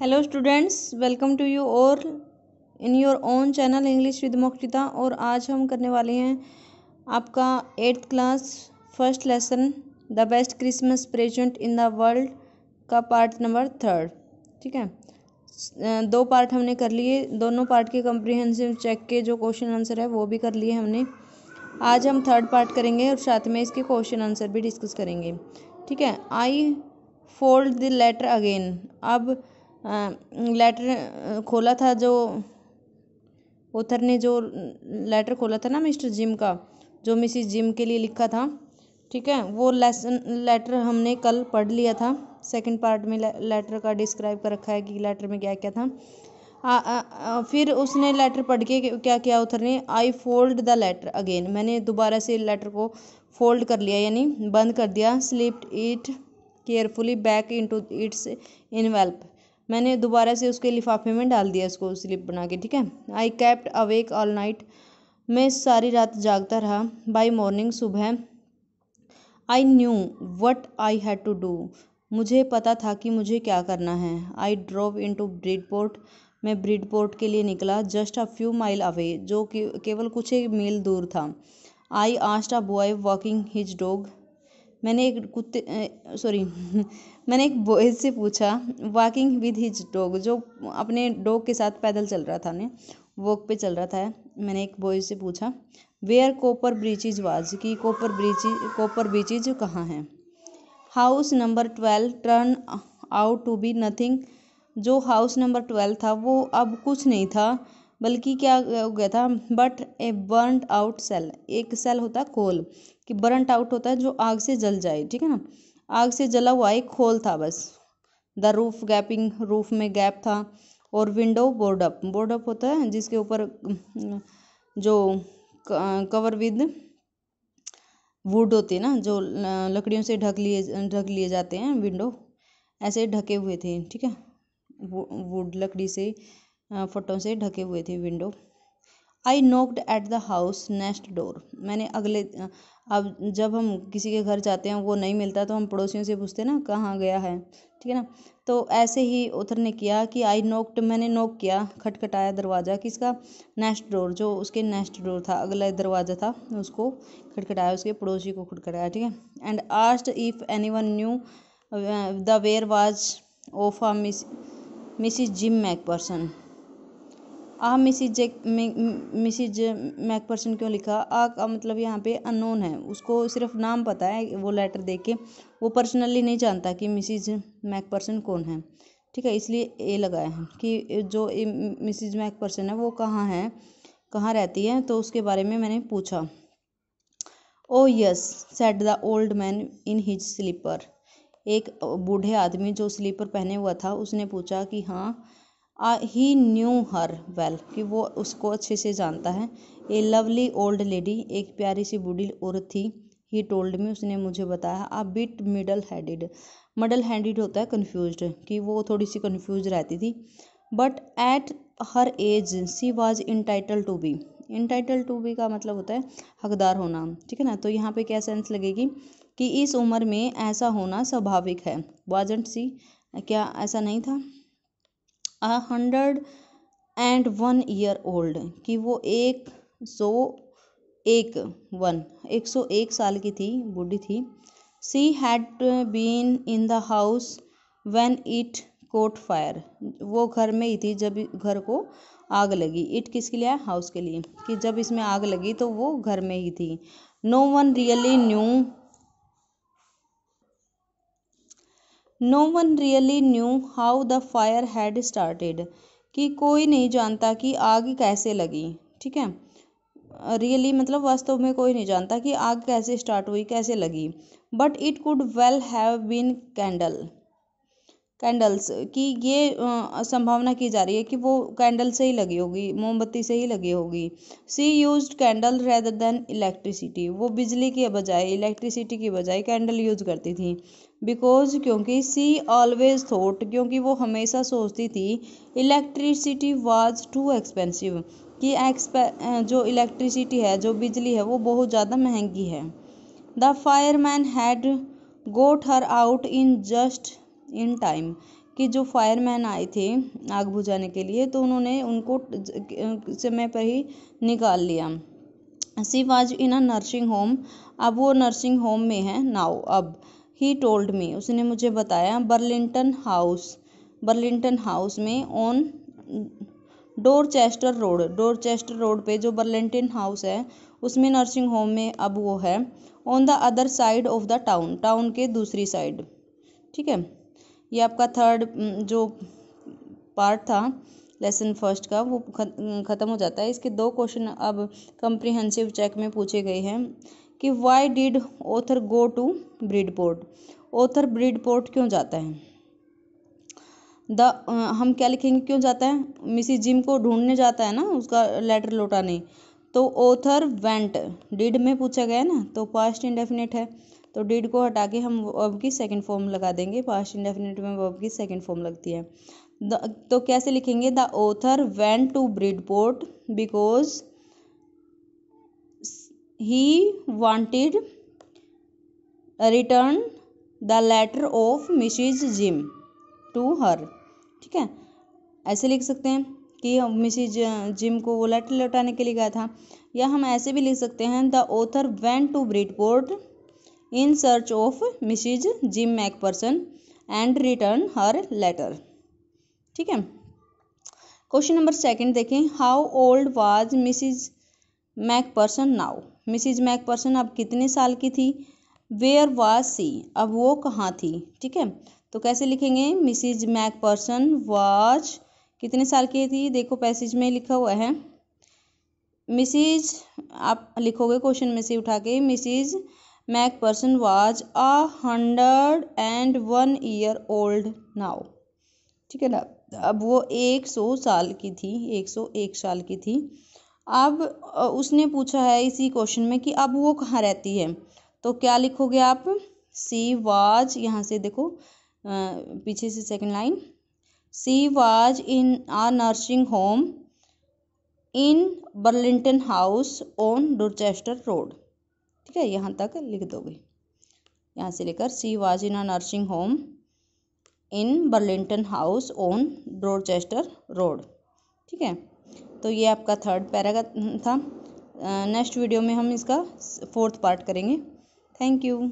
hello students welcome to you और in your own channel English with Mokshita और आज हम करने वाले हैं आपका eighth class first lesson the best Christmas present in the world का पार्ट नंबर थर्ड ठीक है दो पार्ट हमने कर लिए दोनों पार्ट के कम्प्रीहेंसिव चेक के जो क्वेश्चन आंसर है वो भी कर लिए हमने आज हम थर्ड पार्ट करेंगे और साथ में इसके क्वेश्चन आंसर भी डिस्कस करेंगे ठीक है I fold the letter again अब लेटर खोला था जो ऑथर ने जो लेटर खोला था ना मिस्टर जिम का जो मिसिस जिम के लिए लिखा था ठीक है वो लेसन लेटर हमने कल पढ़ लिया था सेकंड पार्ट में लेटर का डिस्क्राइब कर रखा है कि लेटर में क्या क्या था आ, आ, आ, फिर उसने लेटर पढ़ के क्या किया उथर ने I fold the letter again मैंने दोबारा से लेटर को फोल्ड कर लिया यानी बंद कर दिया slipped it carefully back into its envelope मैंने दोबारा से उसके लिफाफे में डाल दिया इसको स्लिप बना के ठीक है I kept awake all night मैं सारी रात जागता रहा बाई मॉर्निंग सुबह I knew what I had to do मुझे पता था कि मुझे क्या करना है I drop in to port मैं पोर्ट के लिए निकला just a few mile away जो कि केवल कुछ ही मील दूर था I asked a boy walking his dog मैंने एक कुत्ते सॉरी मैंने एक बॉयज से पूछा वॉकिंग विद हिज डॉग जो अपने डॉग के साथ पैदल चल रहा था ने वॉक पे चल रहा था मैंने एक बॉयज से पूछा वेयर कोपर ब्रीचिज वाज कि कोपर ब्रीचिज कोपर ब्रीचिज कहाँ हैं house number twelve turn out to be nothing जो हाउस नंबर ट्वेल्व था वो अब कुछ नहीं था बल्कि क्या हो गया था but a burn out shell एक सेल होता कोल कि बरंट आउट होता है जो आग से जल जाए ठीक है ना आग से जला हुआ एक होल था बस द रूफ गैपिंग रूफ में गैप था और विंडो बोर्डअप बोर्डअप होता है जिसके ऊपर जो कवर विद वुड होते हैं ना जो लकड़ियों से ढक लिए ढक लिए जाते हैं विंडो ऐसे ढके हुए थे ठीक है वुड लकड़ी से फटों से ढके हुए थे window I knocked at the house next door मैंने अगले अब जब हम किसी के घर जाते हैं वो नहीं मिलता तो हम पड़ोसियों से पूछते हैं ना कहाँ गया है ठीक है ना तो ऐसे ही उथर ने किया कि आई नोक्ड मैंने नोक किया खटखटाया दरवाज़ा किसका नेक्स्ट डोर जो उसके नेक्स्ट डोर था अगला दरवाज़ा था उसको खटखटाया उसके पड़ोसी को खटखटाया ठीक है and asked if anyone knew the whereabouts of a miss Mrs Jim MacPherson a Mrs Jake Mrs MacPherson क्यों लिखा आ का मतलब यहाँ पे अनोन है उसको सिर्फ नाम पता है वो लेटर देख के वो पर्सनली नहीं जानता कि मिसिज मैकपर्सन कौन है ठीक है इसलिए ए लगाया है कि जो मिसिज मैकपर्सन है वो कहाँ है कहाँ रहती है तो उसके बारे में मैंने पूछा oh yes said the old man in his slipper एक बूढ़े आदमी जो स्लीपर पहने हुआ था उसने पूछा कि हाँ ही न्यू हर वेल कि वो उसको अच्छे से जानता है ए लवली ओल्ड लेडी एक प्यारी सी बूढ़ी औरत थी ही टोल्ड में उसने मुझे बताया a bit muddle headed muddle headed होता है कन्फ्यूज कि वो थोड़ी सी कन्फ्यूज रहती थी but at her age she was entitled to be entitled to be का मतलब होता है हकदार होना ठीक है ना तो यहाँ पे क्या सेंस लगेगी कि इस उम्र में ऐसा होना स्वाभाविक है वाजेंट सी क्या ऐसा नहीं था a hundred and one year old कि वो एक सौ एक वन एक सौ एक साल की थी बूढ़ी थी she had been in the house when it caught fire वो घर में ही थी जब घर को आग लगी इट किसके लिए हाउस के लिए कि जब इसमें आग लगी तो वो घर में ही थी no one really knew no one really knew how the fire had started कि कोई नहीं जानता कि आग कैसे लगी ठीक है रियली really, मतलब वास्तव में कोई नहीं जानता कि आग कैसे स्टार्ट हुई कैसे लगी but it could well have been candle candles कि ये आ, संभावना की जा रही है कि वो कैंडल से ही लगी होगी मोमबत्ती से ही लगी होगी she used candle rather than electricity वो बिजली के बजाय इलेक्ट्रिसिटी की बजाय कैंडल यूज करती थी बिकॉज क्योंकि सी ऑलवेज थॉट क्योंकि वो हमेशा सोचती थी इलेक्ट्रिसिटी वाज टू एक्सपेंसिव कि एक्सपे जो इलेक्ट्रिसिटी है जो बिजली है वो बहुत ज़्यादा महंगी है the fireman had got her out in just in time कि जो फायरमैन आए थे आग बुझाने के लिए तो उन्होंने उनको समय पर ही निकाल लिया she was in a nursing home अब वो नर्सिंग होम में है नाउ अब ही टोल्ड मी उसने मुझे बताया बर्लिंटन हाउस बर्लिंटन हाउस में on Dorchester Road Dorchester Road पे जो बर्लिंटन हाउस है उसमें नर्सिंग होम में अब वो है on the other side of the town town के दूसरी साइड ठीक है ये आपका थर्ड mm, जो पार्ट था लेसन फर्स्ट का वो ख़त्म हो जाता है इसके दो क्वेश्चन अब कंप्रिहेंसिव चेक में पूछे गए हैं कि why did author go to port author port क्यों जाता है द uh, हम क्या लिखेंगे क्यों जाता है मिसी जिम को ढूंढने जाता है ना उसका लेटर लौटाने तो ओथर वेंट डिड में पूछा गया ना तो पास्ट इंडेफिनेट है तो डिड को हटा के हम वर्ब की सेकंड फॉर्म लगा देंगे पास्ट इंडेफिनेट में वर्ब की सेकंड फॉर्म लगती है द तो कैसे लिखेंगे the author went to Bridport because he wanted return the letter of mrs jim to her ठीक है ऐसे लिख सकते हैं कि मिसिज जिम को वो लेटर लौटाने के लिए गया था या हम ऐसे भी लिख सकते हैं the author went to Bridport in search of Mrs Jim MacPherson and return her letter ठीक है क्वेश्चन नंबर सेकंड देखें how old was Mrs MacPherson now Mrs MacPherson अब कितने साल की थी वेयर वाज सी अब वो कहाँ थी ठीक है तो कैसे लिखेंगे मिसिज मैकपर्सन वाज कितने साल की थी देखो पैसेज में लिखा हुआ है मिसिज आप लिखोगे क्वेश्चन में से उठा के Mrs MacPherson was a hundred and one year old now ठीक है ना अब वो एक सौ साल की थी एक सौ एक साल की थी अब उसने पूछा है इसी क्वेश्चन में कि अब वो कहाँ रहती है तो क्या लिखोगे आप सी वाज यहाँ से देखो पीछे से second line she was in a nursing home in Burlington House on Dorchester Road ठीक है यहाँ तक लिख दोगे यहाँ से लेकर she was in a nursing home in Burlington House on Dorchester Road ठीक है तो ये आपका थर्ड पैरा का था नेक्स्ट वीडियो में हम इसका फोर्थ पार्ट करेंगे थैंक यू